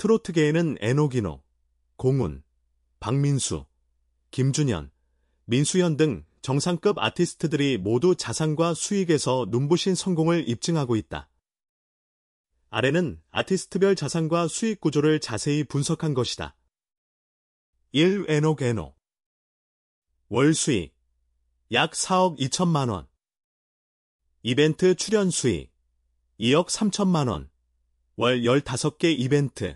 트로트계에는 에노기노, 공훈, 박민수, 김준현, 민수현 등 정상급 아티스트들이 모두 자산과 수익에서 눈부신 성공을 입증하고 있다. 아래는 아티스트별 자산과 수익 구조를 자세히 분석한 것이다. 1. 에노게노 월 수익 약 4억 2천만 원 이벤트 출연 수익 2억 3천만 원월 15개 이벤트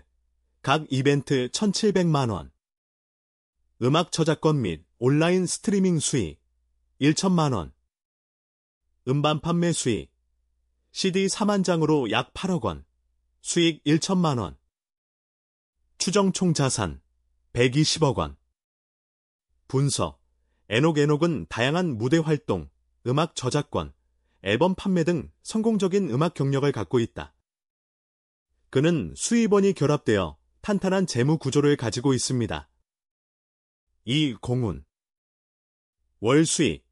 각 이벤트 1,700만원, 음악 저작권 및 온라인 스트리밍 수익 1천만원, 음반 판매 수익, CD 4만 장으로 약 8억 원, 수익 1천만 원, 추정 총 자산 120억 원. 분석, 에녹에녹은 다양한 무대 활동, 음악 저작권, 앨범 판매 등 성공적인 음악 경력을 갖고 있다. 그는 수입원이 결합되어 탄탄한 재무 구조를 가지고 있습니다. 이공운월 수익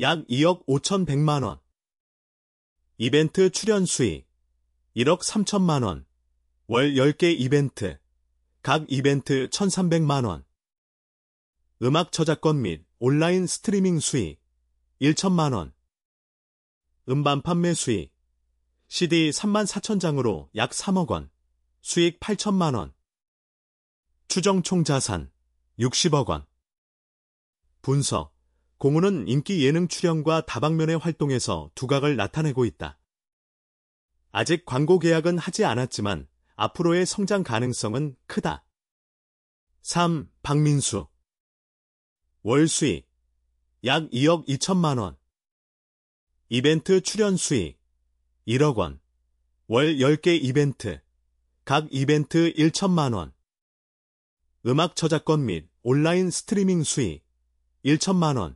약 2억 5천백만원 이벤트 출연 수익 1억 3천만 원, 월 10개 이벤트, 각 이벤트 1,300만 원, 음악 저작권 및 온라인 스트리밍 수익 1천만 원, 음반 판매 수익 CD 3만 4천 장으로 약 3억 원, 수익 8천만 원. 추정 총 자산 60억 원. 분석. 공우는 인기 예능 출연과 다방면의 활동에서 두각을 나타내고 있다. 아직 광고 계약은 하지 않았지만 앞으로의 성장 가능성은 크다. 3. 박민수 월 수익 약 2억 2천만 원 이벤트 출연 수익 1억 원월 10개 이벤트 각 이벤트 1천만 원, 음악 저작권 및 온라인 스트리밍 수익 1천만 원,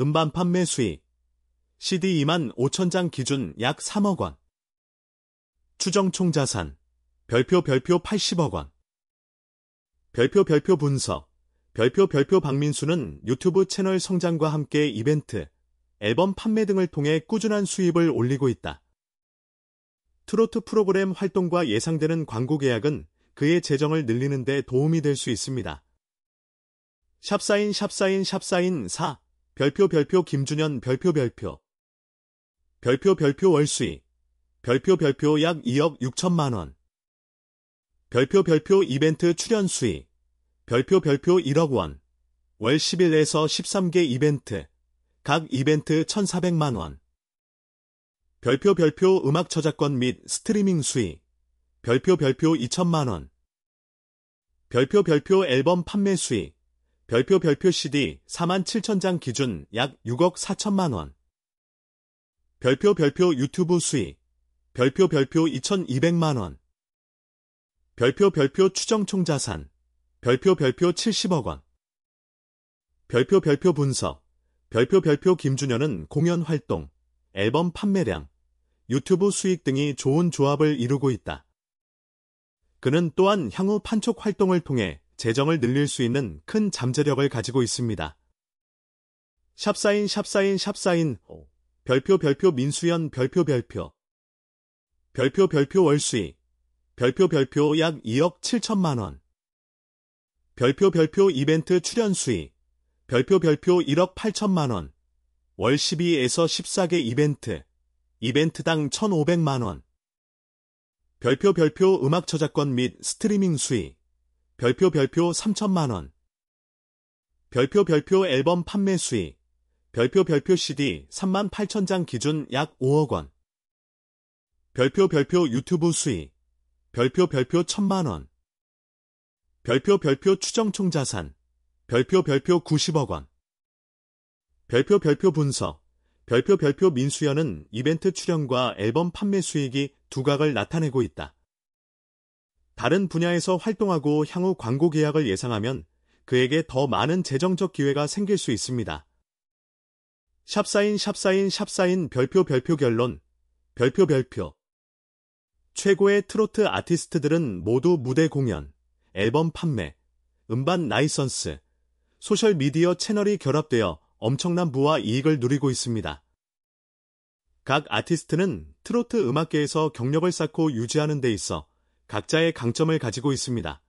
음반 판매 수익 CD 2만 5천 장 기준 약 3억 원, 추정 총 자산 별표 별표 80억 원, 별표 별표 분석 별표 별표 박민수는 유튜브 채널 성장과 함께 이벤트, 앨범 판매 등을 통해 꾸준한 수입을 올리고 있다. 트로트 프로그램 활동과 예상되는 광고 계약은 그의 재정을 늘리는 데 도움이 될 수 있습니다. 샵사인 샵사인 샵사인 4 별표 별표 김준현 별표 별표 별표 별표 월수익 별표 별표 약 2억 6천만 원 별표 별표 이벤트 출연 수익 별표 별표 1억 원 월 10일에서 13개 이벤트 각 이벤트 1,400만 원 별표 별표 음악 저작권 및 스트리밍 수익 별표 별표 2천만 원 별표 별표 앨범 판매 수익 별표 별표 CD 4만 7천 장 기준 약 6억 4천만 원 별표 별표 유튜브 수익 별표 별표 2,200만 원 별표 별표 추정 총자산 별표 별표 70억 원 별표 별표 분석 별표 별표 김준현은 공연 활동 앨범 판매량, 유튜브 수익 등이 좋은 조합을 이루고 있다. 그는 또한 향후 판촉 활동을 통해 재정을 늘릴 수 있는 큰 잠재력을 가지고 있습니다. 샵사인 샵사인 샵사인 별표 별표 민수연 별표 별표 별표 별표 월수익 별표 별표 약 2억 7천만 원 별표 별표 이벤트 출연 수익 별표 별표 1억 8천만 원월 12에서 14개 이벤트, 이벤트당 1,500만원. 별표 별표 음악 저작권 및 스트리밍 수익, 별표 별표 3천만원. 별표 별표 앨범 판매 수익, 별표 별표 CD 3만 8천 장 기준 약 5억원. 별표 별표 유튜브 수익, 별표 별표 1천만원. 별표 별표 추정총 자산, 별표 별표 90억원. 별표 별표 분석 별표 별표 민수연은 이벤트 출연과 앨범 판매 수익이 두각을 나타내고 있다. 다른 분야에서 활동하고 향후 광고 계약을 예상하면 그에게 더 많은 재정적 기회가 생길 수 있습니다. 샵사인 샵사인 샵사인 별표 별표 결론 별표 별표 최고의 트로트 아티스트들은 모두 무대 공연, 앨범 판매, 음반 라이선스, 소셜미디어 채널이 결합되어 엄청난 부와 이익을 누리고 있습니다. 각 아티스트는 트로트 음악계에서 경력을 쌓고 유지하는 데 있어 각자의 강점을 가지고 있습니다.